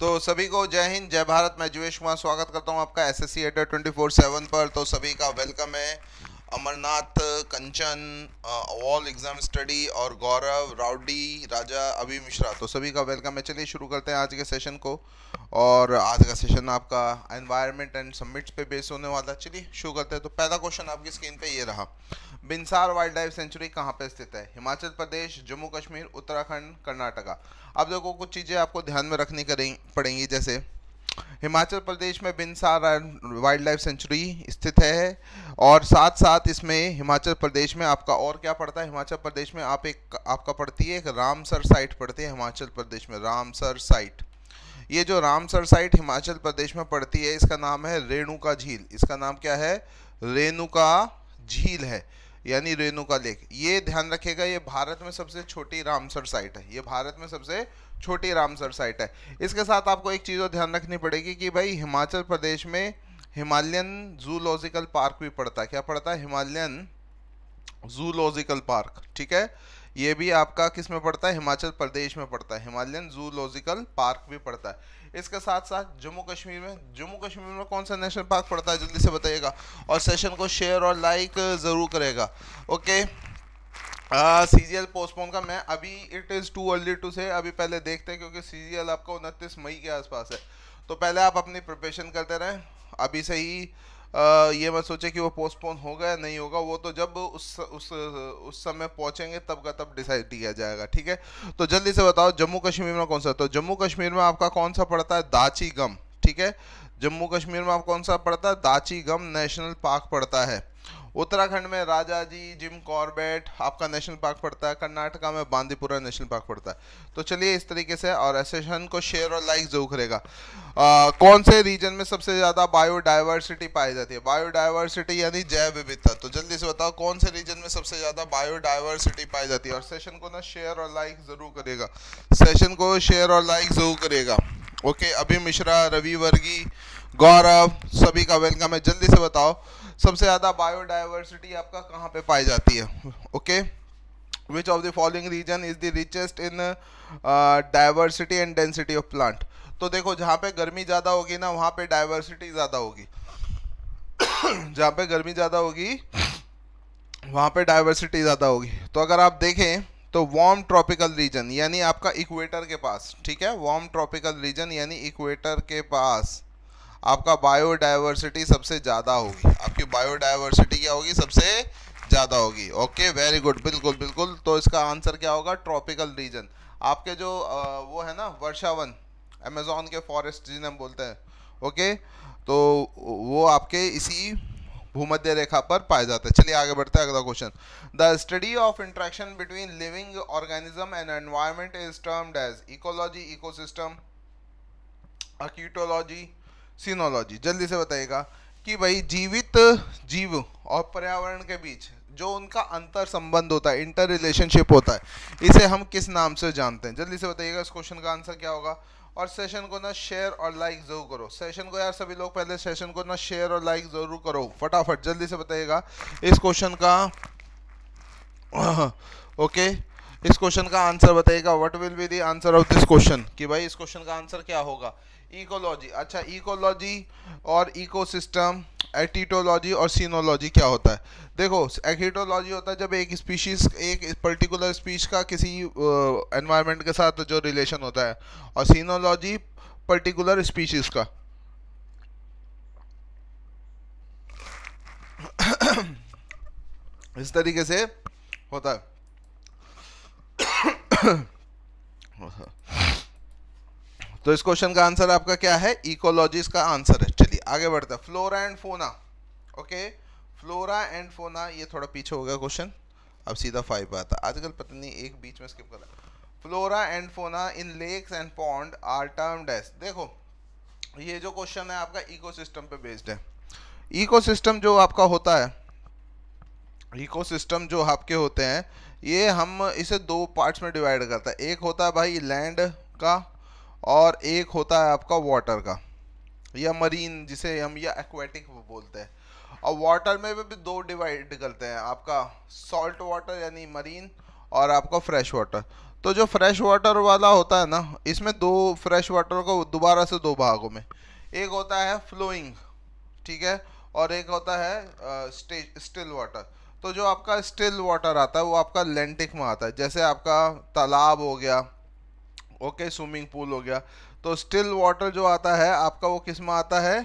तो सभी को जय हिंद जय भारत मैं जुवेश कुमार स्वागत करता हूं आपका एस एस सी एटर ट्वेंटी फोर सेवन पर तो सभी का वेलकम है Amarnath Kanchan all exam study और गौरव राउडी राजा अभी मिश्रा तो सभी का वेलकम है चलिए शुरू करते हैं आज के सेशन को और आज का सेशन आपका एनवायरमेंट एंड सबमिट्स पे बेस होने वाला चलिए शुरू करते हैं तो पहला क्वेश्चन आपकी स्क्रीन पर ये रहा बिनसार वाइल्ड लाइफ सेंचुरी कहाँ पे स्थित है हिमाचल प्रदेश जम्मू कश्मीर उत्तराखंड कर्नाटका अब देखो कुछ चीज़ें आपको ध्यान में रखनी करें पड़ेंगी जैसे हिमाचल प्रदेश में बिनसार वाइल्ड लाइफ सेंचुरी स्थित है और साथ साथ इसमें हिमाचल प्रदेश में आपका और क्या पड़ता है हिमाचल प्रदेश में आप एक आपका पड़ती है एक रामसर साइट पड़ती है हिमाचल प्रदेश में रामसर साइट ये जो रामसर साइट हिमाचल प्रदेश में पड़ती है इसका नाम है रेणुका झील इसका नाम क्या है रेणुका झील है यानी रेणुका लेक ये ध्यान रखेगा ये भारत में सबसे छोटी रामसर साइट है ये भारत में सबसे छोटी रामसर साइट है इसके साथ आपको एक चीज़ और ध्यान रखनी पड़ेगी कि भाई हिमाचल प्रदेश में हिमालयन जूलॉजिकल पार्क भी पड़ता है क्या पड़ता है हिमालयन जूलॉजिकल पार्क ठीक है ये भी आपका किस में पड़ता है हिमाचल प्रदेश में पड़ता है हिमालयन जूलॉजिकल पार्क भी पड़ता है इसके साथ साथ जम्मू कश्मीर में जम्मू कश्मीर में कौन सा नेशनल पार्क पड़ता है जल्दी से बताइएगा और सेशन को शेयर और लाइक ज़रूर करेगा okay C G L postpone का मैं अभी इट इज़ टू अर्ली टू से अभी पहले देखते हैं क्योंकि सी आपका उनतीस मई के आसपास है तो पहले आप अपनी प्रिपरेशन करते रहें अभी से ही ये मत सोचे कि वो पोस्टपोन होगा या नहीं होगा वो तो जब उस उस उस समय पहुंचेंगे तब का तब डिसाइड किया जाएगा ठीक है तो जल्दी से बताओ जम्मू कश्मीर में कौन सा तो जम्मू कश्मीर में आपका कौन सा पड़ता है दाची गम ठीक है जम्मू कश्मीर में आप कौन सा पड़ता है दाची गम नेशनल पार्क पड़ता है उत्तराखंड में राजा जी जिम कॉर्बेट आपका नेशनल पार्क पड़ता है कर्नाटका में बांदीपुरा नेशनल पार्क पड़ता है तो चलिए इस तरीके से और ऐसे को शेयर और लाइक जरूर करेगा कौन से रीजन में सबसे ज़्यादा बायोडाइवर्सिटी पाई जाती है बायोडाइवर्सिटी यानी जैव विविधता तो जल्दी से बताओ कौन से रीजन में सबसे ज़्यादा बायोडाइवर्सिटी पाई जाती है और सेशन को ना शेयर और लाइक ज़रूर करेगा सेशन को शेयर और लाइक ज़रूर करेगा ओके अभी मिश्रा रवि वर्गी गौरव सभी का वेलकम है जल्दी से बताओ सबसे ज़्यादा बायोडाइवर्सिटी आपका कहाँ पे पाई जाती है okay which of the following region is the richest in diversity and density of plant तो देखो जहाँ पे गर्मी ज़्यादा होगी ना वहाँ पे डाइवर्सिटी ज़्यादा होगी जहाँ पे गर्मी ज़्यादा होगी वहाँ पे डाइवर्सिटी ज़्यादा होगी तो अगर आप देखें तो वार्म ट्रॉपिकल रीजन यानी आपका इक्वेटर के पास ठीक है वार्म ट्रॉपिकल रीजन यानी इक्वेटर के पास आपका बायोडाइवर्सिटी सबसे ज़्यादा होगी आपकी बायोडाइवर्सिटी क्या होगी सबसे ज़्यादा होगी ओके वेरी गुड बिल्कुल बिल्कुल तो इसका आंसर क्या होगा ट्रॉपिकल रीजन आपके जो आ, वो है ना वर्षावन अमेजोन के फॉरेस्ट जिन्हें हम बोलते हैं ओके तो वो आपके इसी भूमध्य रेखा पर पाए जाते हैं चलिए आगे बढ़ते हैं अगला question the study of interaction between living organism and environment is termed as ecology ecosystem autecology synecology जल्दी से बताइएगा कि भाई जीवित जीव और पर्यावरण के बीच जो उनका अंतर संबंध होता है इंटर रिलेशनशिप होता है इसे हम किस नाम से जानते हैं जल्दी से बताइएगा इस क्वेश्चन का आंसर क्या होगा और सेशन को ना शेयर और लाइक जरूर करो सेशन को यार सभी लोग पहले सेशन को ना शेयर और लाइक जरूर करो फटाफट जल्दी से बताइएगा इस क्वेश्चन का ओके इस क्वेश्चन का आंसर बताइएगा what will be the answer of this question कि भाई इस क्वेश्चन का आंसर क्या होगा इकोलॉजी अच्छा इकोलॉजी और इकोसिस्टम एटीटोलॉजी और सीनोलॉजी क्या होता है देखो एटीटोलॉजी होता है जब एक स्पीशीज एक पर्टिकुलर स्पीश का किसी एनवायरनमेंट के साथ जो रिलेशन होता है और सीनोलॉजी पर्टिकुलर स्पीशीज का इस तरीके से होता है तो इस क्वेश्चन का आंसर आपका क्या है इकोलॉजिस्ट का आंसर है चलिए आगे बढ़ते हैं flora and fauna okay flora and fauna ये थोड़ा पीछे हो गया क्वेश्चन अब सीधा फाइव आता है आजकल पता नहीं एक बीच में स्किप कर flora and fauna in lakes and pond are term डेस्ट देखो ये जो क्वेश्चन है आपका सिस्टम पे बेस्ड है सिस्टम जो आपका होता है सिस्टम जो आपके होते हैं ये हम इसे दो पार्ट्स में डिवाइड करता है एक होता है भाई लैंड का और एक होता है आपका वाटर का या मरीन जिसे हम या एक्वेटिक बोलते हैं और वाटर में भी दो डिवाइड करते हैं आपका सॉल्ट वाटर यानी मरीन और आपका फ्रेश वाटर तो जो फ्रेश वाटर वाला होता है ना इसमें दो फ्रेश वाटर को दोबारा से दो भागों में एक होता है फ्लोइंग ठीक है और एक होता है स्टिल वाटर तो जो आपका स्टिल वाटर आता है वो आपका लेंटिक में आता है जैसे आपका तालाब हो गया ओके स्विमिंग पूल हो गया तो स्टिल वाटर जो आता है आपका वो किस में आता है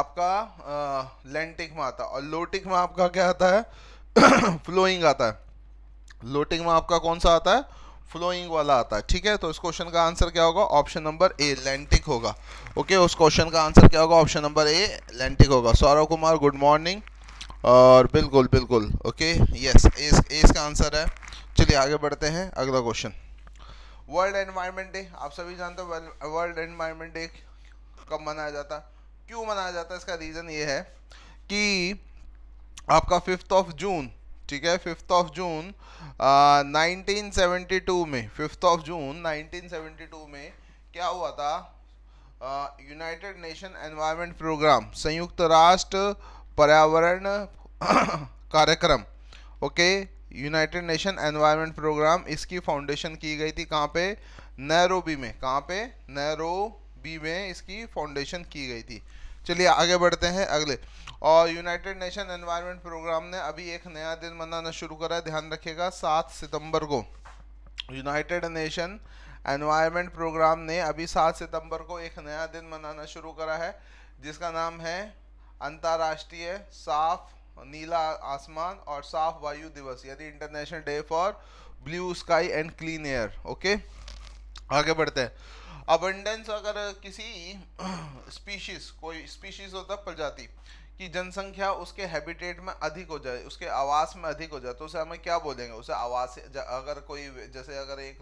आपका लेंटिक में आता है और लोटिक में आपका क्या आता है फ्लोइंग आता है लोटिक में आपका कौन सा आता है फ्लोइंग वाला आता है ठीक है तो इस क्वेश्चन का आंसर क्या होगा ऑप्शन नंबर ए लेंटिक होगा ओके उस क्वेश्चन का आंसर क्या होगा ऑप्शन नंबर ए लेंटिक होगा सौरव कुमार गुड मॉर्निंग और बिल्कुल बिल्कुल ओके यस एस का आंसर है चलिए आगे बढ़ते हैं अगला क्वेश्चन वर्ल्ड एनवायरनमेंट डे आप सभी जानते हो वर्ल्ड एनवायरनमेंट डे कब मनाया जाता क्यों मनाया जाता है इसका रीज़न ये है कि आपका फिफ्थ ऑफ जून ठीक है fifth of June nineteen seventy two में fifth of June nineteen seventy two में क्या हुआ था यूनाइटेड नेशन एनवायरनमेंट प्रोग्राम संयुक्त राष्ट्र पर्यावरण कार्यक्रम okay United Nation Environment Programme इसकी फाउंडेशन की गई थी कहाँ पे नैरोबी में कहाँ पे नैरोबी में इसकी फाउंडेशन की गई थी चलिए आगे बढ़ते हैं अगले और यूनाइटेड नेशन एनवायरनमेंट प्रोग्राम ने अभी एक नया दिन मनाना शुरू करा है ध्यान रखिएगा सात सितंबर को यूनाइटेड नेशन एनवायरनमेंट प्रोग्राम ने अभी सात सितंबर को एक नया दिन मनाना शुरू करा है जिसका नाम है अंतर्राष्ट्रीय साफ और नीला आसमान और साफ वायु दिवस यदि international day for blue sky and clean air okay आगे बढ़ते हैं अबंडेंस अगर किसी स्पीशीज कोई स्पीशीज होता प्रजाति की जनसंख्या उसके हैबिटेट में अधिक हो जाए उसके आवास में अधिक हो जाए तो उसे हमें क्या बोलेंगे उसे आवास अगर कोई जैसे अगर एक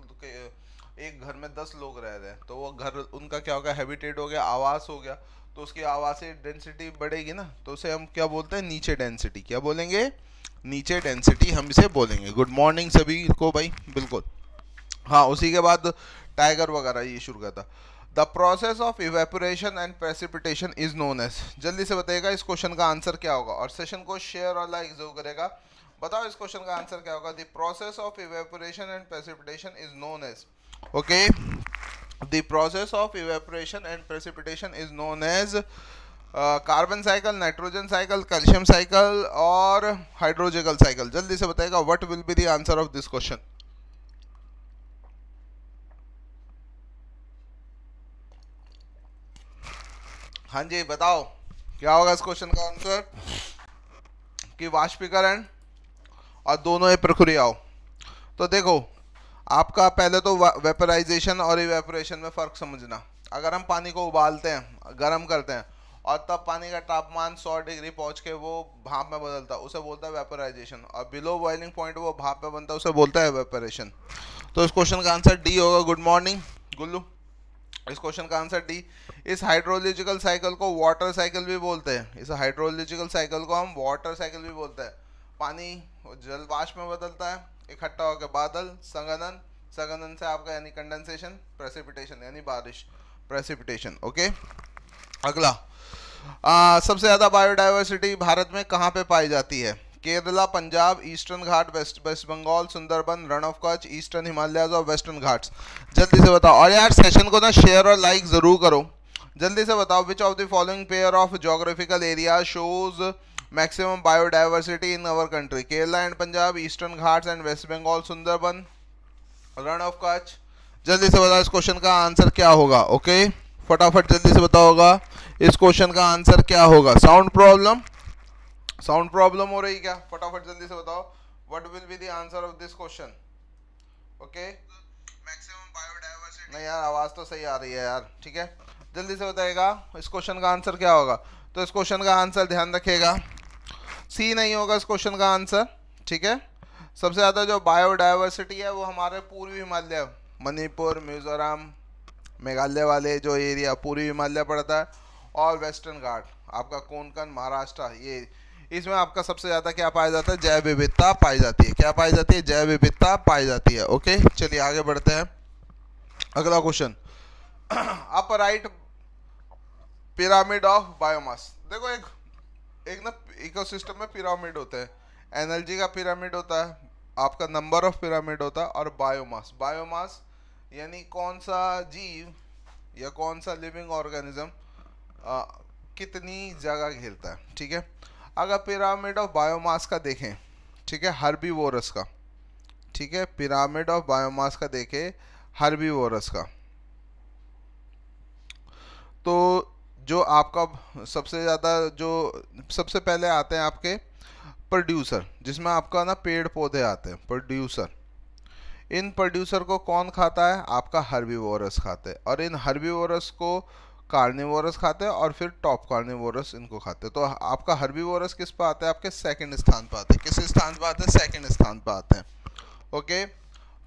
एक घर में दस लोग रह रहे हैं तो वो घर उनका क्या होगा हैबिटेट हो गया आवास हो गया तो उसकी आवास से डेंसिटी बढ़ेगी ना तो उसे हम क्या बोलते हैं नीचे डेंसिटी क्या बोलेंगे नीचे डेंसिटी हम इसे बोलेंगे गुड मॉर्निंग सभी को भाई बिल्कुल हाँ उसी के बाद टाइगर वगैरह ये शुरू करता the process of evaporation and precipitation is known as जल्दी से बताइएगा इस क्वेश्चन का आंसर क्या होगा और सेशन को शेयर और लाइक जरूर करेगा बताओ इस क्वेश्चन का आंसर क्या होगा the process of evaporation and precipitation is known as okay the process of evaporation and precipitation is known as carbon cycle nitrogen cycle calcium cycle और हाइड्रोजेकल साइकिल जल्दी से बताएगा what will be the answer of this question हाँ जी बताओ क्या होगा इस क्वेश्चन का आंसर कि वाष्पीकरण और दोनों ही प्रक्रियाओं तो देखो आपका पहले तो वेपराइजेशन और इवेपोरेशन में फ़र्क समझना अगर हम पानी को उबालते हैं गर्म करते हैं और तब पानी का तापमान 100 डिग्री पहुंच के वो भाप में बदलता है उसे बोलता है वेपराइजेशन और बिलो बॉइलिंग पॉइंट वो भाप में बनता है उसे बोलता है वेपरेशन तो इस क्वेश्चन का आंसर डी होगा गुड मॉर्निंग गुल्लू इस क्वेश्चन का आंसर डी इस हाइड्रोलॉजिकल साइकिल को वाटर साइकिल भी बोलते हैं इस हाइड्रोलॉजिकल साइकिल को हम वाटर साइकिल भी बोलते हैं पानी जलवाश में बदलता है इकट्ठा होकर बादल संगनन संगनन से आपका यानी कंडेंसेशन प्रेसिपिटेशन यानी बारिश प्रेसिपिटेशन ओके अगला आ, सबसे ज़्यादा बायोडाइवर्सिटी भारत में कहाँ पे पाई जाती है Kerala Punjab eastern Ghat west west Bengal Sundarban run of Kutch eastern Himalayas और वेस्टर्न घाट्स जल्दी से बताओ और यार सेशन को ना शेयर और लाइक ज़रूर करो जल्दी से बताओ which of the following pair of geographical area shows maximum biodiversity in our country kerala and punjab eastern ghats and west bengal sundarban run of Kutch जल्दी से बताओ इस क्वेश्चन का आंसर क्या होगा ओके फटाफट जल्दी से होगा इस क्वेश्चन का आंसर क्या होगा साउंड प्रॉब्लम साउंड प्रॉब्लम हो रही क्या फटाफट जल्दी से बताओ what will be the answer of this question okay maximum biodiversity नहीं यार आवाज़ तो सही आ रही है यार ठीक है जल्दी से बताएगा इस क्वेश्चन का आंसर क्या होगा तो इस क्वेश्चन का आंसर ध्यान रखिएगा सी नहीं होगा इस क्वेश्चन का आंसर ठीक है सबसे ज़्यादा जो बायोडाइवर्सिटी है वो हमारे पूर्वी हिमालय मणिपुर मिजोरम मेघालय वाले जो एरिया पूर्वी हिमालय पड़ता है और वेस्टर्न घाट आपका कोंकण महाराष्ट्र ये इसमें आपका सबसे ज़्यादा क्या पाया जाता है जैव विविधता पाई जाती है क्या पाई जाती है जैव विविधता पाई जाती है ओके चलिए आगे बढ़ते हैं अगला question upright pyramid of biomass देखो एक एक ना इकोसिस्टम में पिरामिड होते हैं एनर्जी का पिरामिड होता है आपका नंबर ऑफ पिरामिड होता है और बायोमास बायोमास यानी कौन सा जीव या कौन सा लिविंग ऑर्गेनिज्म कितनी जगह घेरता है ठीक है अगर पिरामिड ऑफ बायोमास का देखें ठीक है हर्बी वोरस का ठीक है पिरामिड ऑफ बायोमास का देखें हरबी वोरस का तो जो आपका सबसे ज़्यादा जो सबसे पहले आते हैं आपके प्रोड्यूसर जिसमें आपका ना पेड़ पौधे आते हैं प्रोड्यूसर इन प्रोड्यूसर को कौन खाता है आपका हर्बीवोरस खाते हैं और इन हर्बीवोरस को कार्निवोरस खाते हैं और फिर टॉप कार्निवोरस इनको खाते हैं तो आपका हर्बीवोरस किस पर आता है आपके सेकंड स्थान पर आते हैं किस स्थान पर आते हैं सेकंड स्थान पर आते हैं ओके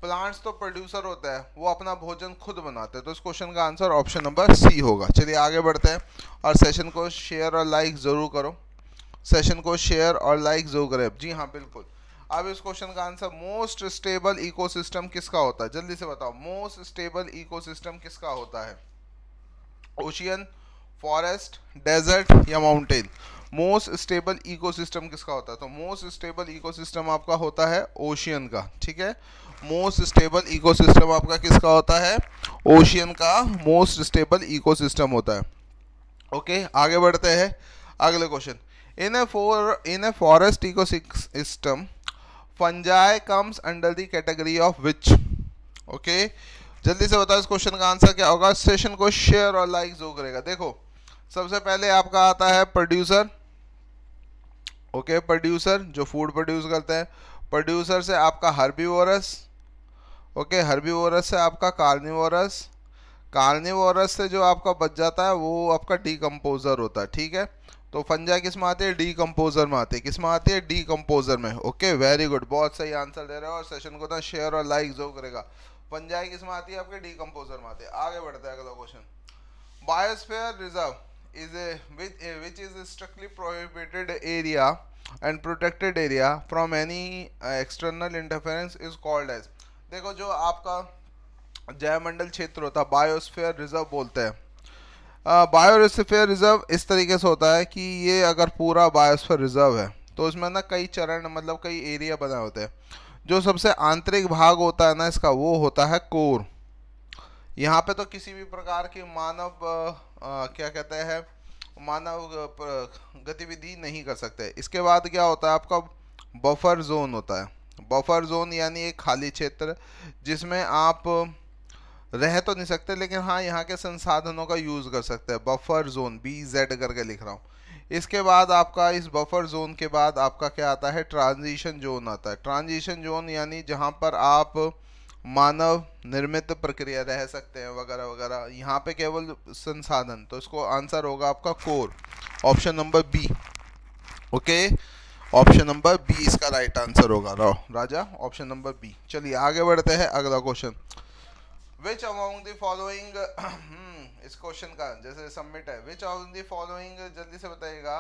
प्लांट्स तो प्रोड्यूसर होता है वो अपना भोजन खुद बनाते हैं तो इस क्वेश्चन का आंसर ऑप्शन नंबर सी होगा चलिए आगे बढ़ते हैं और सेशन को शेयर और लाइक ज़रूर करो सेशन को शेयर और लाइक ज़रूर करें जी हाँ बिल्कुल अब इस क्वेश्चन का आंसर मोस्ट स्टेबल इकोसिस्टम किसका होता है जल्दी से बताओ मोस्ट स्टेबल इकोसिस्टम किसका होता है ओशियन फॉरेस्ट डेजर्ट या माउंटेन मोस्ट स्टेबल इकोसिस्टम किसका होता है तो मोस्ट स्टेबल इकोसिस्टम आपका होता है ओशियन का ठीक है मोस्ट स्टेबल इकोसिस्टम आपका किसका होता है ओशियन का मोस्ट स्टेबल इकोसिस्टम होता है ओके okay, आगे बढ़ते हैं अगले question in A four in a forest system fungi comes under the category of which okay जल्दी से बताओ इस क्वेश्चन का आंसर क्या होगा सेशन को शेयर और लाइक जो करेगा देखो सबसे पहले आपका आता है प्रोड्यूसर ओके okay, प्रोड्यूसर जो फूड प्रोड्यूस करते हैं प्रोड्यूसर से आपका हर्बीवोरस ओके हर्बीवोरस से आपका कार्निवोरस कार्निवोरस से जो आपका बच जाता है वो आपका डीकम्पोज़र होता है ठीक है तो फंजा किस में आते हैं डीकम्पोज़र में आते हैं किस में आते हैं कम्पोजर में ओके वेरी गुड बहुत सही आंसर दे रहे हो और सेशन को ना शेयर और लाइक जो करेगा फंजा किस में आती है आपके डीकम्पोज़र में आते हैं आगे बढ़ता है अगला question biosphere reserve is a which is strictly prohibited area and protected area from any external interference is called as देखो जो आपका जयमंडल क्षेत्र होता है बायोस्फेयर रिजर्व बोलते हैं बायोस्फेयर रिजर्व इस तरीके से होता है कि ये अगर पूरा बायोस्फेयर रिजर्व है तो उसमें ना कई चरण मतलब कई एरिया बनाए होते हैं जो सबसे आंतरिक भाग होता है ना इसका वो होता है कोर यहाँ पे तो किसी भी प्रकार की मानव आ, क्या कहते हैं मानव गतिविधि नहीं कर सकते इसके बाद क्या होता है आपका बफर जोन होता है बफर जोन यानी एक खाली क्षेत्र जिसमें आप रह तो नहीं सकते लेकिन हाँ यहाँ के संसाधनों का यूज़ कर सकते हैं बफर जोन बी जेड करके लिख रहा हूँ इसके बाद आपका इस बफर जोन के बाद आपका क्या आता है ट्रांजिशन जोन आता है ट्रांजिशन जोन यानी जहाँ पर आप मानव निर्मित प्रक्रिया रह सकते हैं वगैरह वगैरह यहाँ पे केवल संसाधन तो इसको आंसर होगा आपका core option number B okay okay? Option number B इसका राइट आंसर होगा रहो राजा ऑप्शन नंबर बी चलिए आगे बढ़ते हैं अगला क्वेश्चन विच अमाउंग फॉलोइंग इस क्वेश्चन का जैसे सबमिट है विच अमाउंग दी फॉलोइंग जल्दी से बताइएगा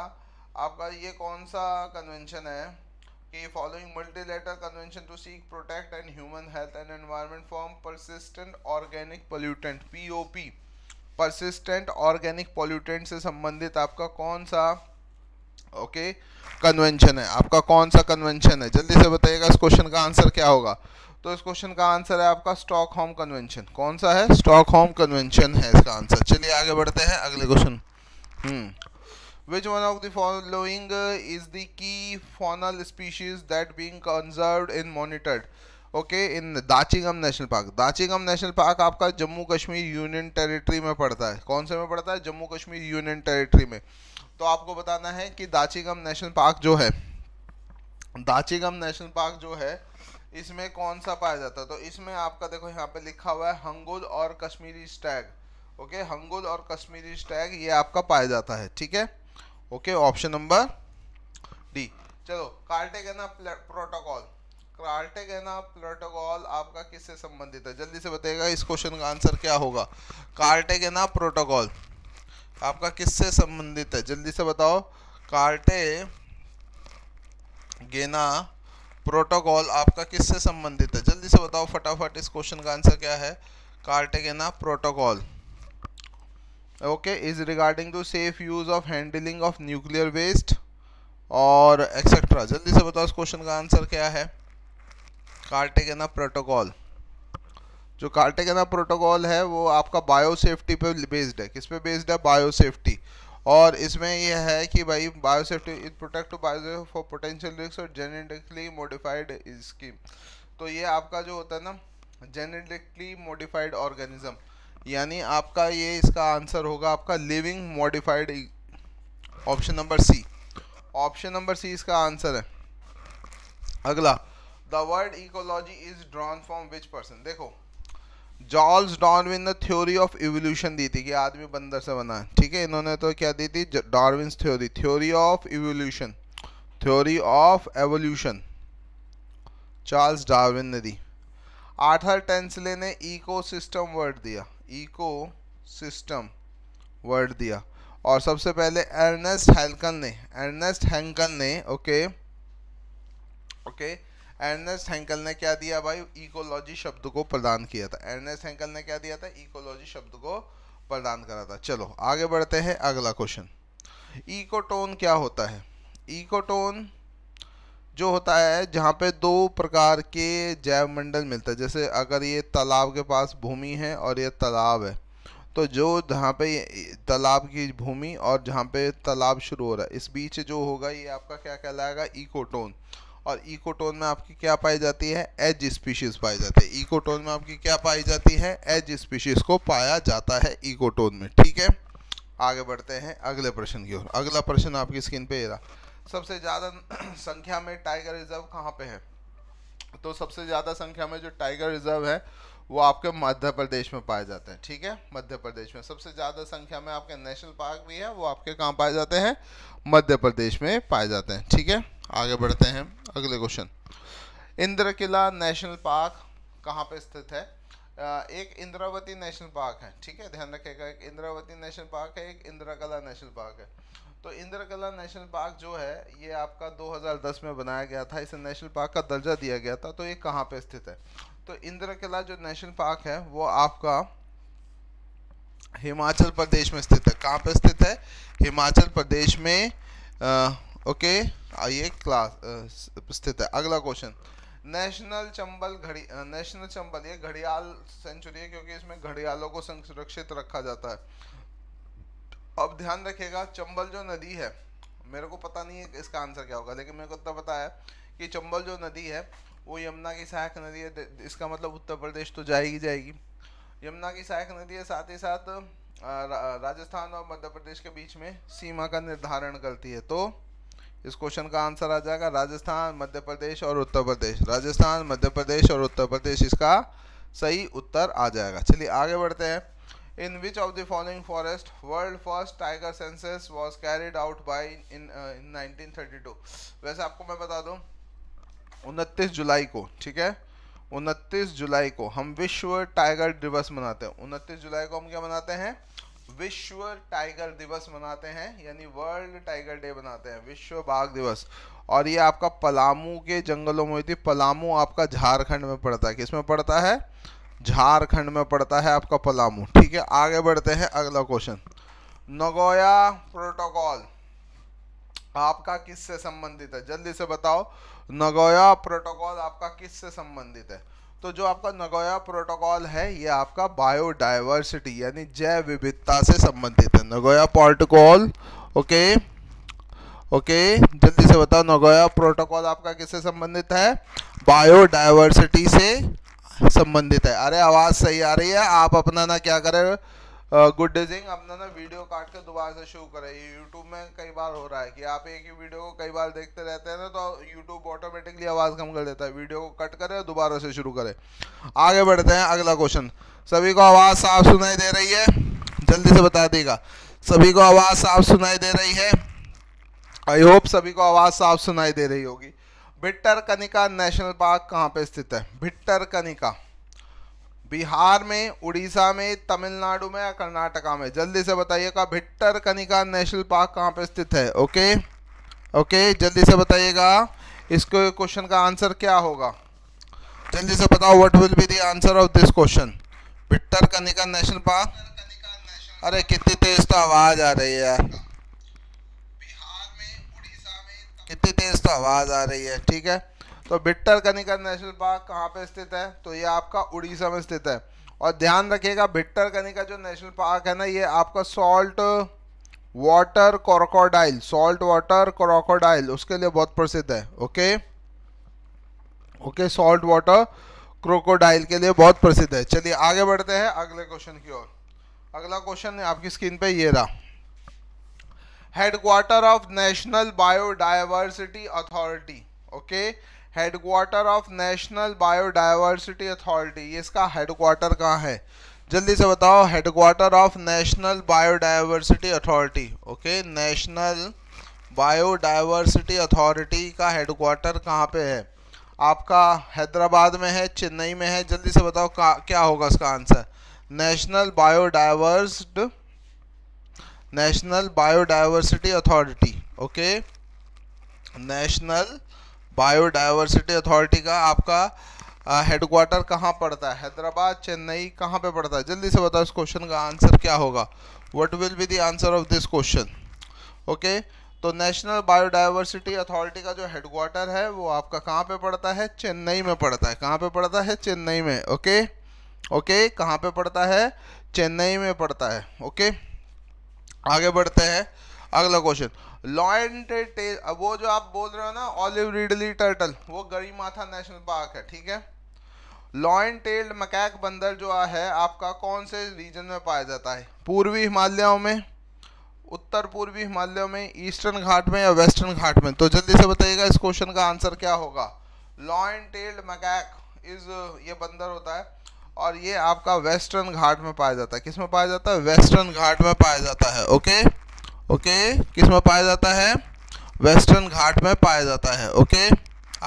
आपका ये कौन सा कन्वेंशन है कि following multilateral convention to seek protect and human health and environment from persistent organic pollutant P O P persistent organic pollutant से संबंधित आपका कौन सा ओके कन्वेंशन है आपका कौन सा कन्वेंशन है जल्दी से बताइएगा इस क्वेश्चन का आंसर क्या होगा तो इस क्वेश्चन का आंसर है आपका स्टॉक होम कन्वेंशन कौन सा है स्टॉक होम कन्वेंशन है इसका आंसर चलिए आगे बढ़ते हैं अगले question which one of the following is the key faunal species that being conserve in monitored okay in Dachigam national park Dachigam national park आपका जम्मू कश्मीर यूनियन टेरिटरी में पड़ता है कौन से में पड़ता है जम्मू कश्मीर यूनियन टेरिटरी में तो आपको बताना है कि दाचीगम नेशनल पार्क जो है दाचीगम नेशनल पार्क जो है इसमें कौन सा पाया जाता है तो इसमें आपका देखो यहाँ पे लिखा हुआ है हंगुल और कश्मीरी स्टैग ओके हंगुल और कश्मीरी स्टैग ये आपका पाया जाता है ठीक है ओके ऑप्शन नंबर डी चलो कार्टेगना प्रोटोकॉल कार्टेगना प्रोटोकॉल आपका किससे संबंधित है जल्दी से बताइएगा इस क्वेश्चन का आंसर क्या होगा कार्टेगना प्रोटोकॉल आपका किससे संबंधित है जल्दी से बताओ कार्टे गेना प्रोटोकॉल आपका किससे संबंधित है जल्दी से बताओ फटाफट इस क्वेश्चन का आंसर क्या है Cartagena protocol okay is regarding to safe use of handling of nuclear waste और एक्सेट्रा जल्दी से बताओ इस क्वेश्चन का आंसर क्या है कार्टेगेना प्रोटोकॉल जो कार्टेगना प्रोटोकॉल है वो आपका बायो सेफ्टी पे बेस्ड है किस पे बेस्ड है बायो सेफ्टी और इसमें ये है कि भाई bio safety is protect bio for potential risk और जेनेटिकली मॉडिफाइड स्कीम तो ये आपका जो होता है ना जेनेटिकली मॉडिफाइड ऑर्गेनिज्म यानी आपका ये इसका आंसर होगा आपका living modified option number C option number C इसका आंसर है अगला the word ecology is drawn from which person देखो जॉल्स डॉर्विन ने थ्योरी ऑफ इवोल्यूशन दी थी कि आदमी बंदर से बना है ठीक है इन्होंने तो क्या दी थी Darwin theory theory of evolution theory of evolution Charles Darwin ने दी आर्थर टेंसले ने इको सिस्टम वर्ड दिया सिस्टम वर्ड दिया और सबसे पहले एर्नेस्ट हेल्कन ने एर्नेस्ट हैंकन ने ओके ओके एर्नेस्ट हैंकल ने क्या दिया भाई इकोलॉजी शब्द को प्रदान किया था एर्नेस्ट हैंकल ने क्या दिया था इकोलॉजी शब्द को प्रदान करा था चलो आगे बढ़ते हैं अगला क्वेश्चन इकोटोन क्या होता है इकोटोन जो होता है जहाँ पे दो प्रकार के मंडल मिलता है जैसे अगर ये तालाब के पास भूमि है और ये तालाब है तो जो जहाँ पे तालाब की भूमि और जहाँ पे तालाब शुरू हो रहा है इस बीच जो होगा ये आपका क्या कहलाएगा इकोटोन और इकोटोन में आपकी क्या पाई जाती है एज स्पीशीज पाई जाती है इकोटोन में आपकी क्या पाई जाती है एज स्पीशीज को पाया जाता है इकोटोन में ठीक है आगे बढ़ते हैं अगले प्रश्न की ओर अगला प्रश्न आपकी स्क्रीन पे रहा सबसे ज़्यादा संख्या में टाइगर रिजर्व कहाँ पे है तो सबसे ज़्यादा संख्या में जो टाइगर रिजर्व है वो आपके मध्य प्रदेश में पाए जाते हैं ठीक है मध्य प्रदेश में सबसे ज़्यादा संख्या में आपके नेशनल पार्क भी है वो आपके कहाँ पाए जाते हैं मध्य प्रदेश में पाए जाते हैं ठीक है आगे बढ़ते हैं अगले क्वेश्चन इंद्र किला नेशनल पार्क कहाँ पे स्थित है एक इंद्रावती नेशनल पार्क है ठीक है ध्यान रखेगा एक इंद्रावती नेशनल पार्क है एक इंद्रकला कला नेशनल पार्क है तो इंद्रकला कला नेशनल पार्क जो है ये आपका 2010 में बनाया गया था इसे नेशनल पार्क का दर्जा दिया गया था तो ये कहाँ पे स्थित है तो इंद्र किला जो नेशनल पार्क है वो आपका हिमाचल प्रदेश में स्थित है कहाँ पे स्थित है हिमाचल प्रदेश में आ, ओके आइए क्लास स्थित है अगला क्वेश्चन नेशनल चंबल घड़ी नेशनल चंबल ये घड़ियाल सेंचुरी है क्योंकि इसमें घड़ियालों को संरक्षित रखा जाता है अब ध्यान रखिएगा चंबल जो नदी है मेरे को पता नहीं है इसका आंसर क्या होगा लेकिन मेरे को इतना पता है कि चंबल जो नदी है वो यमुना की सहायक नदी है इसका मतलब उत्तर प्रदेश तो जाएगी जाएगी यमुना की सहायक नदी है साथ ही साथ राजस्थान और मध्य प्रदेश के बीच में सीमा का निर्धारण करती है तो इस क्वेश्चन का आंसर आ जाएगा राजस्थान मध्य प्रदेश और उत्तर प्रदेश राजस्थान मध्य प्रदेश और उत्तर प्रदेश इसका सही उत्तर आ जाएगा चलिए आगे बढ़ते हैं in which of the following forest world first tiger censuses was carried out by in nineteen thirty two वैसे आपको मैं बता दूँ उनतीस जुलाई को ठीक है उनतीस जुलाई को हम विश्व टाइगर दिवस मनाते हैं उनतीस जुलाई को हम क्या मनाते हैं विश्व टाइगर दिवस मनाते हैं यानी वर्ल्ड टाइगर डे मनाते हैं विश्व बाघ दिवस और ये आपका पलामू के जंगलों में हुई थी पलामू आपका झारखंड में पड़ता है किस में पड़ता है झारखंड में पड़ता है आपका पलामू ठीक है आगे बढ़ते हैं अगला क्वेश्चन नगोया प्रोटोकॉल आपका किससे संबंधित है जल्दी से बताओ नगोया प्रोटोकॉल आपका किससे संबंधित है तो जो आपका नगोया प्रोटोकॉल है ये आपका बायोडाइवर्सिटी यानी जैव विविधता से संबंधित है नगोया प्रोटोकॉल ओके ओके जल्दी से बताओ नगोया प्रोटोकॉल आपका किससे संबंधित है बायोडाइवर्सिटी से संबंधित है अरे आवाज़ सही आ रही है आप अपना ना क्या करें गुड डिजिंग अपना ना वीडियो काट के दोबारा से शुरू करें ये यूट्यूब में कई बार हो रहा है कि आप एक ही वीडियो को कई बार देखते रहते हैं ना तो यूट्यूब ऑटोमेटिकली आवाज़ कम कर देता है वीडियो को कट करें दोबारा से शुरू करें आगे बढ़ते हैं अगला क्वेश्चन सभी को आवाज़ साफ सुनाई दे रही है जल्दी से बता देगा सभी को आवाज़ साफ सुनाई दे रही है आई होप सभी को आवाज़ साफ सुनाई दे रही होगी भिट्टर कनिका नेशनल पार्क कहाँ पर स्थित है भिट्टर कनिका बिहार में उड़ीसा में तमिलनाडु में या कर्नाटका में जल्दी से बताइएगा भिट्टर कनिका नेशनल पार्क कहाँ पे स्थित है ओके ओके जल्दी से बताइएगा इसको क्वेश्चन का आंसर क्या होगा जल्दी से बताओ what will be the answer of this question Bhitarkanika national park अरे कितनी तेज तो आवाज़ आ रही है कितनी तेज तो आवाज़ आ रही है ठीक है तो बिट्टर कनिका नेशनल पार्क कहाँ पे स्थित है तो ये आपका उड़ीसा में स्थित है और ध्यान रखिएगा भिट्टर कनिका जो नेशनल पार्क है ना ये आपका salt water crocodile salt water crocodile उसके लिए बहुत प्रसिद्ध है okay okay salt water crocodile के लिए बहुत प्रसिद्ध है चलिए आगे बढ़ते हैं अगले क्वेश्चन की ओर अगला क्वेश्चन आपकी स्क्रीन पे ये रहा headquarter of national biodiversity authority okay headquarter of national biodiversity authority इसका हेडक्वार्टर कहाँ है जल्दी से बताओ headquarter of national biodiversity authority okay national biodiversity authority का हेडक्वार्टर कहाँ पे है आपका हैदराबाद में है चेन्नई में है जल्दी से बताओ क्या होगा इसका answer national biodiverse national biodiversity authority okay national biodiversity authority का आपका हेडक्वार्टर कहाँ पड़ता है हैदराबाद चेन्नई कहाँ पे पड़ता है जल्दी से बताओ इस क्वेश्चन का आंसर क्या होगा what will be the answer of this question okay तो नेशनल बायोडाइवर्सिटी अथॉरिटी का जो हेडक्वार्टर है वो आपका कहाँ पे पड़ता है चेन्नई में पड़ता है कहाँ पे पड़ता है चेन्नई में ओके ओके कहाँ पे पड़ता है चेन्नई में पड़ता है ओके आगे बढ़ते हैं अगला क्वेश्चन लॉयंट टेल वो जो आप बोल रहे हो ना ऑलिव रिडली टर्टल वो गरी माथा नेशनल पार्क है ठीक है लॉयन टेल्ड मकैक बंदर जो है आपका कौन से रीजन में पाया जाता है पूर्वी हिमालयों में उत्तर पूर्वी हिमालयों में ईस्टर्न घाट में या वेस्टर्न घाट में तो जल्दी से बताइएगा इस क्वेश्चन का आंसर क्या होगा लॉयन टेल्ड मकैक इज ये बंदर होता है और ये आपका वेस्टर्न घाट में पाया जाता है किस में पाया जाता है वेस्टर्न घाट में पाया जाता है ओके ओके किस में पाया जाता है वेस्टर्न घाट में पाया जाता है ओके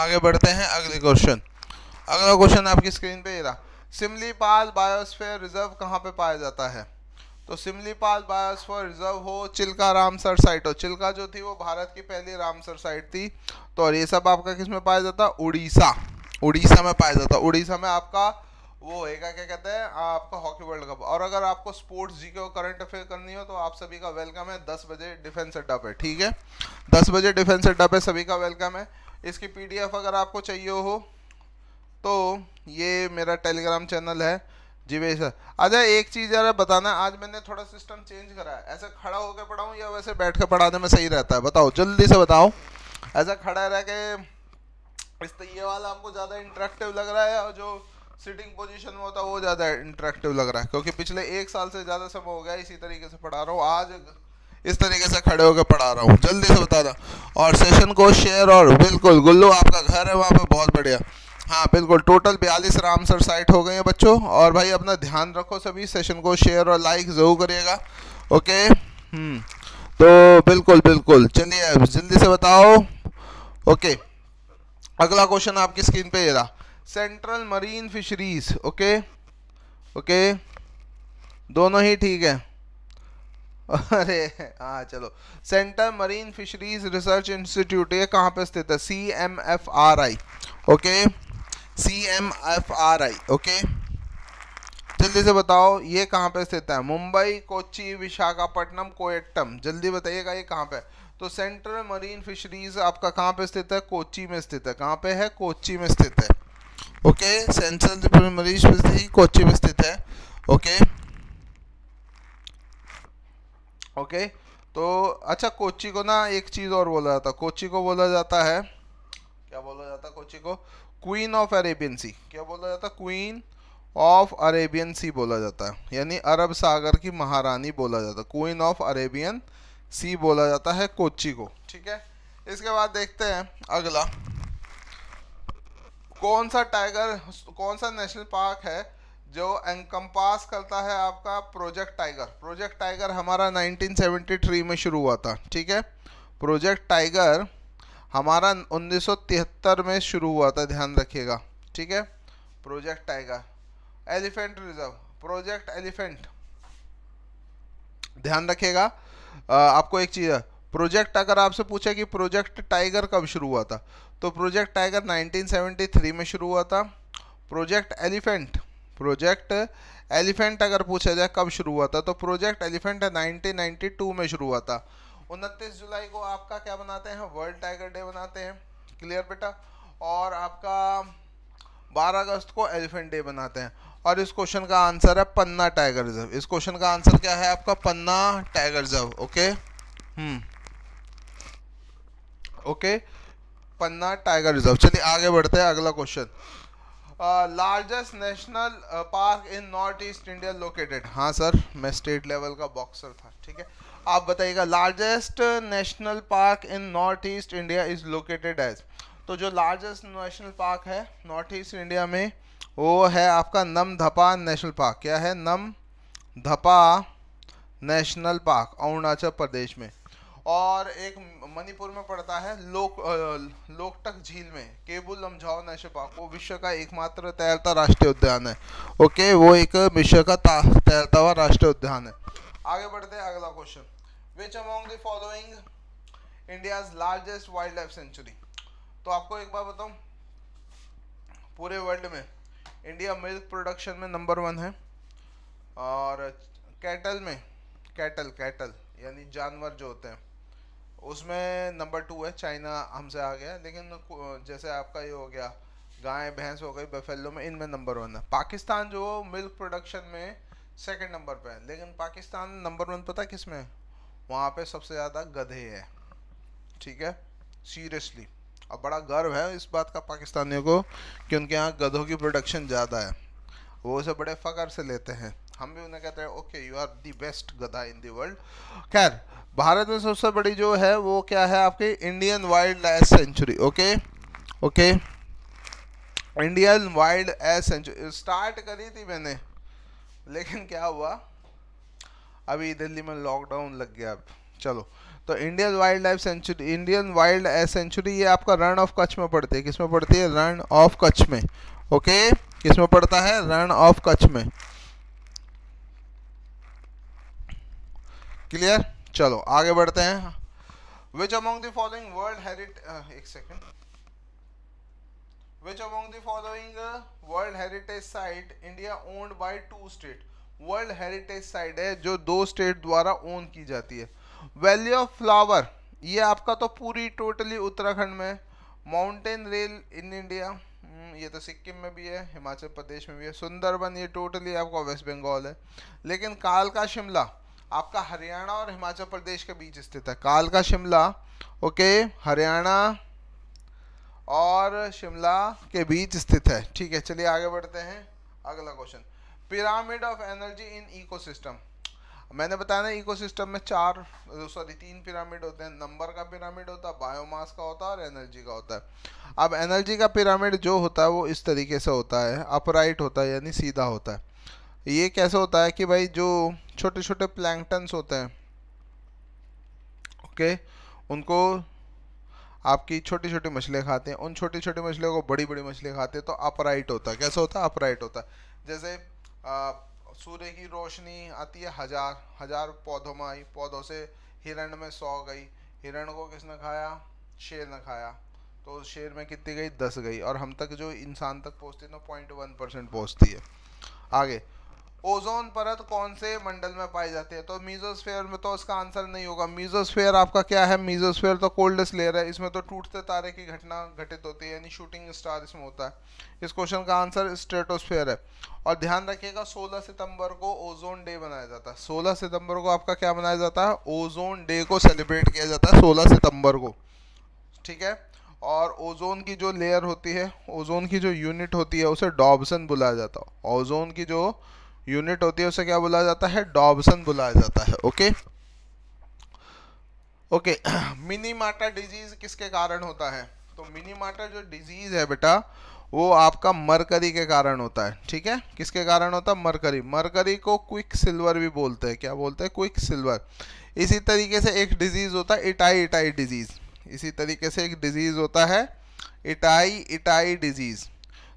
आगे बढ़ते हैं अगले क्वेश्चन अगला क्वेश्चन आपकी स्क्रीन पे ही रहा सिमलीपाल बायोस्फेयर रिजर्व कहाँ पे पाया जाता है तो सिमलीपाल बायोस्फेयर रिजर्व हो चिल्का रामसर साइट हो चिल्का जो थी वो भारत की पहली रामसर साइट थी तो और ये सब आपका किस में पाया जाता उड़ीसा उड़ीसा में पाया जाता उड़ीसा में आपका वो होएगा क्या कहते हैं आपका हॉकी वर्ल्ड कप और अगर आपको स्पोर्ट्स जी के करंट अफेयर करनी हो तो आप सभी का वेलकम है दस बजे डिफेंस अड्डा पे ठीक है दस बजे डिफेंस अड्डा पे सभी का वेलकम है इसकी पीडीएफ अगर आपको चाहिए हो तो ये मेरा टेलीग्राम चैनल है जी भाई सर अच्छा एक चीज़ यार बताना आज मैंने थोड़ा सिस्टम चेंज करा है ऐसे खड़ा होकर पढ़ाऊँ या वैसे बैठ कर पढ़ाने में सही रहता है बताओ जल्दी से बताओ ऐसा खड़ा रह के इस तो ये वाला आपको ज़्यादा इंटरेक्टिव लग रहा है और जो सिटिंग पोजीशन में होता है वो ज़्यादा इंट्रैक्टिव लग रहा है क्योंकि पिछले एक साल से ज़्यादा समय हो गया इसी तरीके से पढ़ा रहा हूँ आज इस तरीके से खड़े होकर पढ़ा रहा हूँ जल्दी से बता बताना और सेशन को शेयर और बिल्कुल गुल्लू आपका घर है वहाँ पर बहुत बढ़िया हाँ बिल्कुल टोटल बयालीस राम सर साइट हो गए हैं बच्चों और भाई अपना ध्यान रखो सभी सेशन को शेयर और लाइक ज़रूर करिएगा ओके हम्म। तो बिल्कुल बिल्कुल चलिए जल्दी से बताओ ओके अगला क्वेश्चन आपकी स्क्रीन पे ये रहा central marine fisheries okay okay दोनों ही ठीक है अरे हाँ चलो centre marine fisheries research institute ये कहाँ पे स्थित है C M F R I okay C M F R I okay जल्दी से बताओ ये कहाँ पे स्थित है मुंबई कोची विशाखापट्टनम कोयट्टम जल्दी बताइएगा ये कहाँ पे तो सेंट्रल मरीन फिशरीज आपका कहाँ पे स्थित है कोची में स्थित है कहाँ पे है कोची में स्थित है ओके सेंट्रल रिफाइनरी ही कोची में स्थित है ओके ओके तो अच्छा कोची को ना एक चीज़ और बोला जाता कोची को बोला जाता है क्या बोला जाता कोची को क्वीन ऑफ अरेबियन सी क्या बोला जाता क्वीन ऑफ अरेबियन सी बोला जाता है यानी अरब सागर की महारानी बोला जाता है क्वीन ऑफ अरेबियन सी बोला जाता है कोची को ठीक है इसके बाद देखते हैं अगला कौन सा टाइगर कौन सा नेशनल पार्क है जो एनकम्पास करता है आपका प्रोजेक्ट टाइगर प्रोजेक्ट टाइगर हमारा 1973 में शुरू हुआ था ठीक है प्रोजेक्ट टाइगर हमारा 1973 में शुरू हुआ था ध्यान रखिएगा ठीक है project tiger elephant reserve project elephant ध्यान रखिएगा आपको एक चीज़ प्रोजेक्ट अगर आपसे पूछे कि प्रोजेक्ट टाइगर कब शुरू हुआ था तो प्रोजेक्ट टाइगर 1973 में शुरू हुआ था प्रोजेक्ट एलिफेंट प्रोजेक्ट एलिफेंट अगर पूछा जाए कब शुरू हुआ था तो प्रोजेक्ट एलिफेंट 1992 में शुरू हुआ था 29 जुलाई को आपका क्या बनाते हैं वर्ल्ड टाइगर डे बनाते हैं क्लियर बेटा और आपका 12 अगस्त को एलिफेंट डे बनाते हैं और इस क्वेश्चन का आंसर है पन्ना टाइगर रिजर्व इस क्वेश्चन का आंसर क्या है आपका Panna tiger reserve okay hmm okay Panna tiger reserve चलिए आगे बढ़ते हैं अगला question largest national park in north east India located हाँ सर मैं स्टेट लेवल का बॉक्सर था ठीक है आप बताइएगा largest national park in north east India is located as तो जो लार्जेस्ट नेशनल पार्क है नॉर्थ ईस्ट इंडिया में वो है आपका नम धपा नेशनल पार्क क्या है Namdapha national park Arunachal Pradesh में और एक मणिपुर में पड़ता है लोक लोकटक झील में केबुल लमझाओ नेशनल वो विश्व का एकमात्र तैरता राष्ट्रीय उद्यान है ओके वो एक विश्व का तैरता हुआ राष्ट्रीय उद्यान है आगे बढ़ते हैं अगला question which among the following India's largest wildlife sanctuary तो आपको एक बार बताऊँ पूरे वर्ल्ड में इंडिया मिल्क प्रोडक्शन में नंबर वन है और कैटल में कैटल कैटल यानी जानवर जो होते हैं उसमें नंबर टू है चाइना हमसे आ गया लेकिन जैसे आपका ये हो गया गाय भैंस हो गई बफेलो में इनमें नंबर वन है पाकिस्तान जो मिल्क प्रोडक्शन में सेकंड नंबर पे है लेकिन पाकिस्तान नंबर वन पता किस में वहाँ पे सबसे ज़्यादा गधे है ठीक है सीरियसली और बड़ा गर्व है इस बात का पाकिस्तानियों को कि उनके यहाँ गधों की प्रोडक्शन ज़्यादा है वो उसे बड़े फ़ख्र से लेते हैं हम भी उन्हें कहते हैं okay you are the best गधा इन दी वर्ल्ड खैर भारत में सबसे बड़ी जो है वो क्या है आपकी Indian wildlife sanctuary okay okay Indian wildlife sanctuary start करी थी मैंने लेकिन क्या हुआ अभी दिल्ली में लॉकडाउन लग गया अब चलो तो Indian wildlife sanctuary Indian wildlife sanctuary ये आपका रन ऑफ कच्छ में पड़ती है किसमें पड़ती है रन ऑफ कच्छ में ओके किसमें पड़ता है रन ऑफ कच्छ में क्लियर चलो आगे बढ़ते हैं which among the following world herit एक second which among the following world heritage site India owned owned to state world heritage site है जो दो स्टेट द्वारा ओन की जाती है वैली ऑफ फ्लावर ये आपका तो पूरी टोटली उत्तराखंड में माउंटेन रेल इन इंडिया ये तो सिक्किम में भी है हिमाचल प्रदेश में भी है सुंदरबन ये टोटली आपका वेस्ट बंगाल है लेकिन कालका शिमला आपका हरियाणा और हिमाचल प्रदेश के बीच स्थित है कालका शिमला ओके हरियाणा और शिमला के बीच स्थित है ठीक है चलिए आगे बढ़ते हैं अगला question pyramid of energy in ecosystem मैंने बताया ना इकोसिस्टम में चार सॉरी तीन पिरामिड होते हैं नंबर का पिरामिड होता है बायोमास का होता है और एनर्जी का होता है अब एनर्जी का पिरामिड जो होता है वो इस तरीके से होता है अपराइट होता है यानी सीधा होता है ये कैसे होता है कि भाई जो छोटे छोटे प्लैंकटन्स होते हैं ओके उनको आपकी छोटी छोटी मछलियाँ खाते हैं उन छोटी छोटी मछलियों को बड़ी बड़ी मछलियाँ खाते हैं तो अपराइट होता है कैसे होता है अपराइट होता है जैसे सूर्य की रोशनी आती है हजार हजार पौधों में आई पौधों से हिरण में सौ गई हिरण को किसने खाया शेर ने खाया तो उस शेर में कितनी गई दस गई और हम तक जो इंसान तक पहुँचती है ना तो पॉइंट वन परसेंट पहुँचती है आगे ओजोन परत कौन से मंडल में पाई जाती है तो मीजोस्फेयर में तो इसका आंसर नहीं होगा मीजोस्फेयर आपका क्या है मीजोस्फेयर तो कोल्डेस्ट लेयर है इसमें तो टूटते तारे की घटना घटित होती है यानी शूटिंग स्टार इसमें होता है इस क्वेश्चन का आंसर स्ट्रेटोस्फेयर है और ध्यान रखिएगा 16 सितंबर को ओजोन डे मनाया जाता है सोलह सितंबर को आपका क्या मनाया जाता है ओजोन डे को सेलिब्रेट किया जाता है सोलह सितंबर को ठीक है और ओजोन की जो लेयर होती है ओजोन की जो यूनिट होती है उसे डॉब्सन बुलाया जाता है ओजोन की जो यूनिट होती है उसे क्या बुलाया जाता है डॉबसन बुलाया जाता है ओके ओके मिनीमाटा डिजीज किसके कारण होता है तो मिनीमाटा जो डिजीज है बेटा वो आपका मरकरी के कारण होता है ठीक है किसके कारण होता है मरकरी मरकरी को क्विक सिल्वर भी बोलते हैं क्या बोलते हैं क्विक सिल्वर इसी तरीके से एक डिजीज़ होता है इटाई इटाई डिजीज़ इसी तरीके से एक डिजीज़ होता है इटाई इटाई डिजीज़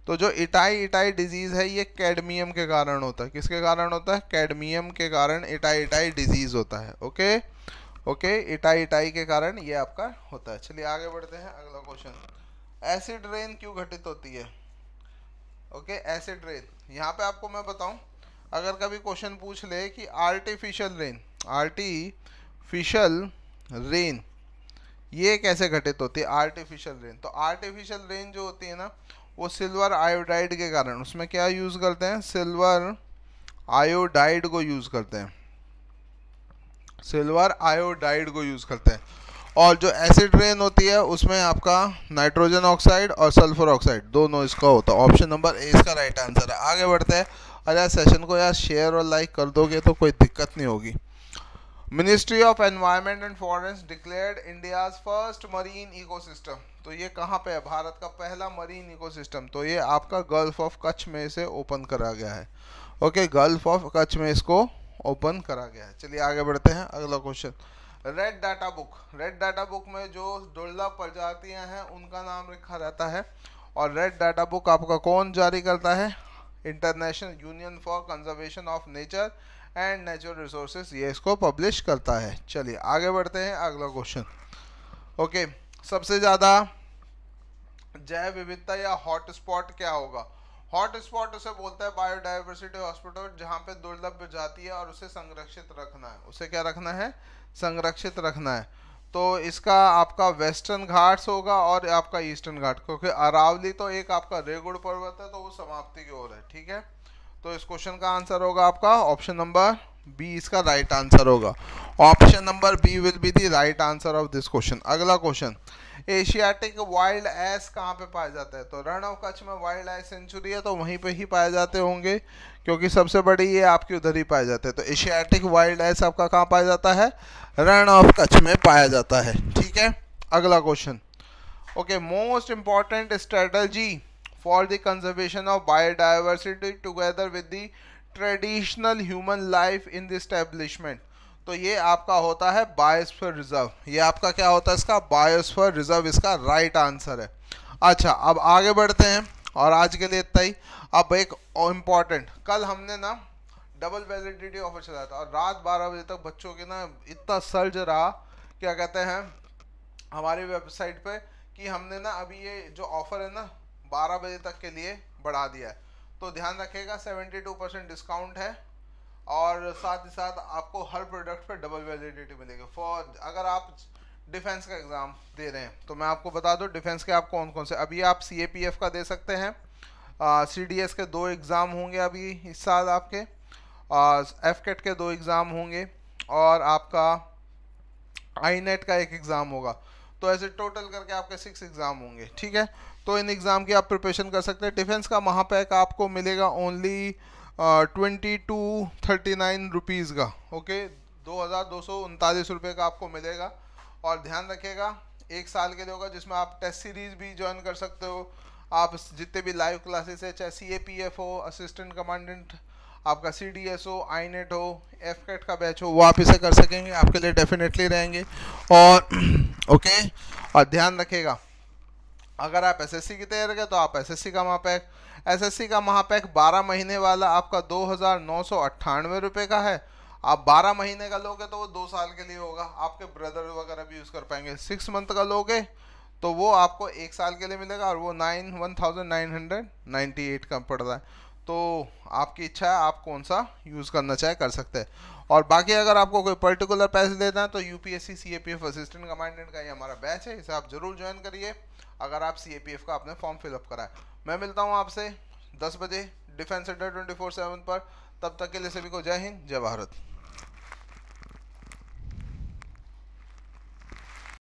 तो जो इटाई इटाई डिजीज़ है ये कैडमियम के कारण होता है किसके कारण होता है कैडमियम के कारण इटाई इटाई डिजीज़ होता है ओके ओके इटाई इटाई के कारण ये आपका होता है चलिए आगे बढ़ते हैं अगला क्वेश्चन एसिड रेन क्यों घटित होती है ओके एसिड रेन यहाँ पे आपको मैं बताऊँ अगर कभी क्वेश्चन पूछ ले कि आर्टिफिशियल रेन आर्टिफिशियल रेन ये कैसे घटित होती है आर्टिफिशियल रेन तो आर्टिफिशियल रेन जो होती है ना वो सिल्वर आयोडाइड के कारण उसमें क्या यूज़ करते हैं सिल्वर आयोडाइड को यूज़ करते हैं सिल्वर आयोडाइड को यूज़ करते हैं और जो एसिड रेन होती है उसमें आपका नाइट्रोजन ऑक्साइड और सल्फर ऑक्साइड दोनों इसका होता है ऑप्शन नंबर ए इसका राइट आंसर है आगे बढ़ते हैं अरे सेशन को यार शेयर और लाइक कर दोगे तो कोई दिक्कत नहीं होगी ministry of environment and forest declared India's first marine ecosystem तो ये कहाँ पे है भारत का पहला मरीन इकोसिस्टम तो ये आपका गल्फ ऑफ कच्छ में इसे ओपन करा गया है ओके गल्फ ऑफ कच्छ में इसको ओपन करा गया है चलिए आगे बढ़ते हैं अगला question red data book red data book में जो दुर्लभ प्रजातियाँ हैं उनका नाम रखा रहता है और रेड डाटा बुक आपका कौन जारी करता है international union for conservation of nature and natural resources ये इसको पब्लिश करता है चलिए आगे बढ़ते हैं अगला क्वेश्चन ओके सबसे ज़्यादा जैव विविधता या हॉटस्पॉट क्या होगा हॉटस्पॉट उसे बोलता है बायोडाइवर्सिटी हॉस्पिटल जहाँ पे दुर्लभ जाती है और उसे संरक्षित रखना है उसे क्या रखना है संरक्षित रखना है तो इसका आपका वेस्टर्न घाट्स होगा और आपका ईस्टर्न घाट क्योंकि अरावली तो एक आपका रेगुड़ पर्वत है तो वो समाप्ति की ओर है ठीक है तो इस क्वेश्चन का आंसर होगा आपका ऑप्शन नंबर बी इसका राइट आंसर होगा option number B will be the right answer of this question अगला क्वेश्चन एशियाटिक वाइल्ड एस कहाँ पे पाया जाता है तो रण ऑफ कच्छ में वाइल्ड एस सेंचुरी है तो वहीं पे ही पाए जाते होंगे क्योंकि सबसे बड़ी ये आपके उधर ही पाए जाते हैं तो एशियाटिक वाइल्ड एस आपका कहाँ पाया जाता है रण ऑफ कच्छ में पाया जाता है ठीक है अगला क्वेश्चन okay most important strategy for the conservation of biodiversity together with the traditional human life in the establishment तो ये आपका होता है बायोस्फीयर रिजर्व ये आपका क्या होता है इसका बायोस्फीयर रिजर्व इसका राइट आंसर है अच्छा अब आगे बढ़ते हैं और आज के लिए इतना ही अब एक इम्पॉर्टेंट कल हमने ना डबल वैलिडिटी ऑफर चलाया था और रात बारह बजे तक बच्चों के ना इतना सर्ज रहा क्या कहते हैं हमारी वेबसाइट पे कि हमने ना अभी ये जो ऑफ़र है ना 12 बजे तक के लिए बढ़ा दिया है तो ध्यान रखिएगा 72 परसेंट डिस्काउंट है और साथ ही साथ आपको हर प्रोडक्ट पर डबल वैलिडिटी मिलेगी फॉर अगर आप डिफेंस का एग्ज़ाम दे रहे हैं तो मैं आपको बता दूँ डिफेंस के आप कौन कौन से अभी आप सी का दे सकते हैं सी डी एस के दो एग्ज़ाम होंगे अभी इस साल आपके एफ कैट e के दो एग्ज़ाम होंगे और आपका आई नेट e का एक एग्ज़ाम होगा तो ऐसे टोटल करके आपके सिक्स एग्ज़ाम होंगे ठीक है तो इन एग्ज़ाम की आप प्रिपरेशन कर सकते हैं डिफेंस का महापैक आपको मिलेगा only twenty two thirty nine rupees का ओके दो हज़ार दो सौ उनतालीस रुपये का आपको मिलेगा और ध्यान रखिएगा एक साल के लिए होगा जिसमें आप टेस्ट सीरीज़ भी ज्वाइन कर सकते हो आप जितने भी लाइव क्लासेस है चाहे सी ए पी एफ हो असिस्टेंट कमांडेंट आपका सी डी एस हो आई नेट e हो एफ कैट का बैच हो वो आप इसे कर सकेंगे आपके लिए डेफिनेटली रहेंगे और ओके और ध्यान रखेगा अगर आप एसएससी की तैयारी करें तो आप एसएससी का महापैक एसएससी का महापैक 12 महीने वाला आपका दो हज़ार नौ सौ अट्ठानवे रुपये का है आप 12 महीने का लोगे तो वो दो साल के लिए होगा आपके ब्रदर वगैरह भी यूज़ कर पाएंगे सिक्स मंथ का लोगे तो वो आपको एक साल के लिए मिलेगा और वो nine one thousand nine hundred ninety eight का पड़ रहा है तो आपकी इच्छा है आप कौन सा यूज़ करना चाहे कर सकते हैं और बाकी अगर आपको कोई पर्टिकुलर पैसे देना है तो U P S C C A P F assistant commandant का ये हमारा बैच है इसे आप ज़रूर ज्वाइन करिए अगर आप सी का आपने फॉर्म फिलअप कराए मैं मिलता हूँ आपसे दस बजे defence centre twenty four seven पर तब तक के लिए सभी को जय हिंद जय भारत